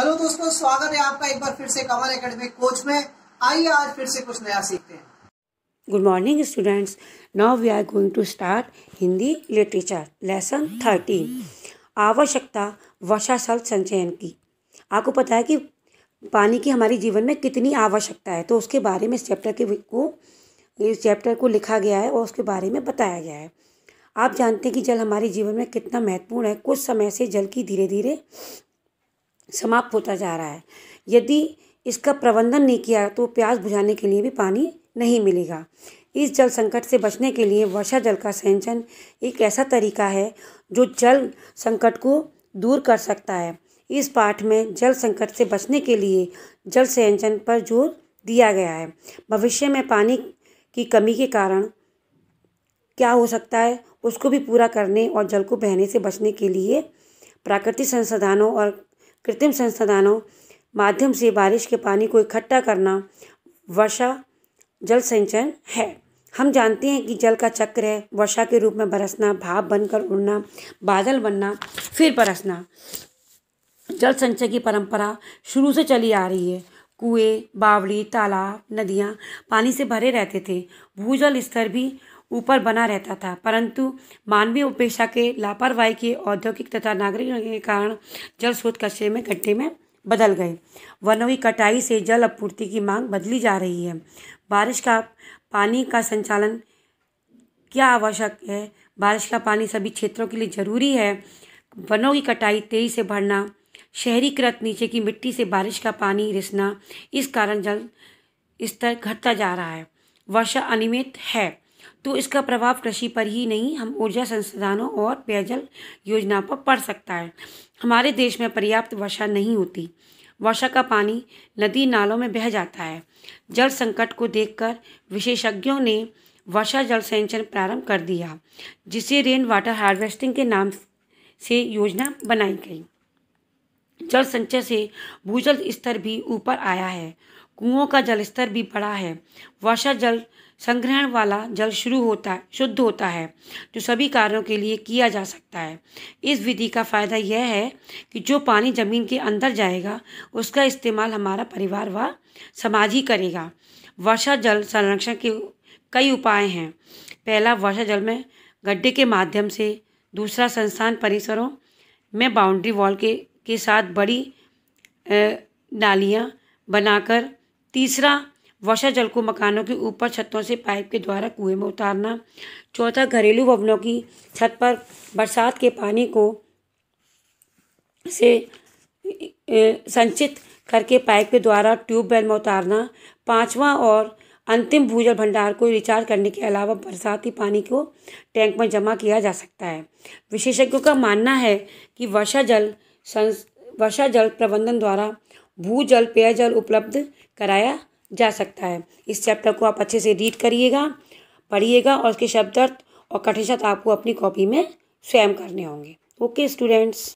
hello दोस्तों स्वागत है आपका एक बार फिर से कमल एकेडमी कोच में आइए आज फिर से कुछ नया सीखते हैं good morning students now we are going to start Hindi literature lesson thirteen आवश्यकता वर्षा सल संचयन की आपको पता है कि पानी की हमारे जीवन में कितनी आवश्यकता है तो उसके बारे में इस चैप्टर के को इस चैप्टर को लिखा गया है और उसके बारे में बताया गया है आप जानते हैं कि जल हमारे जीवन में कितना महत्वपूर्ण है कुछ समय से जल की धीरे धीरे समाप्त होता जा रहा है यदि इसका प्रबंधन नहीं किया तो प्यास बुझाने के लिए भी पानी नहीं मिलेगा इस जल संकट से बचने के लिए वर्षा जल का सिंचन एक ऐसा तरीका है जो जल संकट को दूर कर सकता है इस पाठ में जल संकट से बचने के लिए जल सिंचन पर जोर दिया गया है भविष्य में पानी की कमी के कारण क्या हो सकता है उसको भी पूरा करने और जल को बहने से बचने के लिए प्राकृतिक संसाधनों और कृत्रिम संसाधनों माध्यम से बारिश के पानी को इकट्ठा करना वर्षा जल संचयन है हम जानते हैं कि जल का चक्र है वर्षा के रूप में बरसना भाप बनकर उड़ना बादल बनना फिर बरसना जल संचय की परंपरा शुरू से चली आ रही है कुएं बावड़ी तालाब नदियाँ पानी से भरे रहते थे भूजल स्तर भी ऊपर बना रहता था परंतु मानवीय उपेक्षा के लापरवाही के औद्योगिक तथा नागरिक के कारण जल स्रोत कचरे में गड्ढे में बदल गए वनों की कटाई से जल आपूर्ति की मांग बदली जा रही है बारिश का पानी का संचालन क्या आवश्यक है बारिश का पानी सभी क्षेत्रों के लिए ज़रूरी है वनों की कटाई तेज़ी से बढ़ना शहरीकृत नीचे की मिट्टी से बारिश का पानी रिसना इस कारण जल स्तर घटता जा रहा है वर्षा अनियमित है तो इसका प्रभाव कृषि पर ही नहीं हम ऊर्जा संसाधनों और पेयजल योजना पर पड़ सकता है हमारे देश में पर्याप्त वर्षा नहीं होती वर्षा का पानी नदी नालों में बह जाता है जल संकट को देखकर विशेषज्ञों ने वर्षा जल संचन प्रारंभ कर दिया जिसे रेन वाटर हार्वेस्टिंग के नाम से योजना बनाई गई जल संचय से भूजल स्तर भी ऊपर आया है कुओं का जलस्तर भी बढ़ा है वर्षा जल संग्रहण वाला जल शुरू होता है शुद्ध होता है जो सभी कार्यों के लिए किया जा सकता है इस विधि का फ़ायदा यह है कि जो पानी ज़मीन के अंदर जाएगा उसका इस्तेमाल हमारा परिवार व समाज ही करेगा वर्षा जल संरक्षण के कई उपाय हैं पहला वर्षा जल में गड्ढे के माध्यम से दूसरा संस्थान परिसरों में बाउंड्री वॉल के के साथ बड़ी नालियाँ बनाकर तीसरा वर्षा जल को मकानों के ऊपर छतों से पाइप के द्वारा कुएं में उतारना चौथा घरेलू भवनों की छत पर बरसात के पानी को से संचित करके पाइप के द्वारा ट्यूबवेल में उतारना पांचवा और अंतिम भूजल भंडार को रिचार्ज करने के अलावा बरसाती पानी को टैंक में जमा किया जा सकता है विशेषज्ञों का मानना है कि वर्षा जल वर्षा जल प्रबंधन द्वारा भूजल पेयजल उपलब्ध कराया जा सकता है इस चैप्टर को आप अच्छे से रीड करिएगा पढ़िएगा और उसके शब्दार्थ और कठिन शब्द आपको अपनी कॉपी में स्वयं करने होंगे ओके स्टूडेंट्स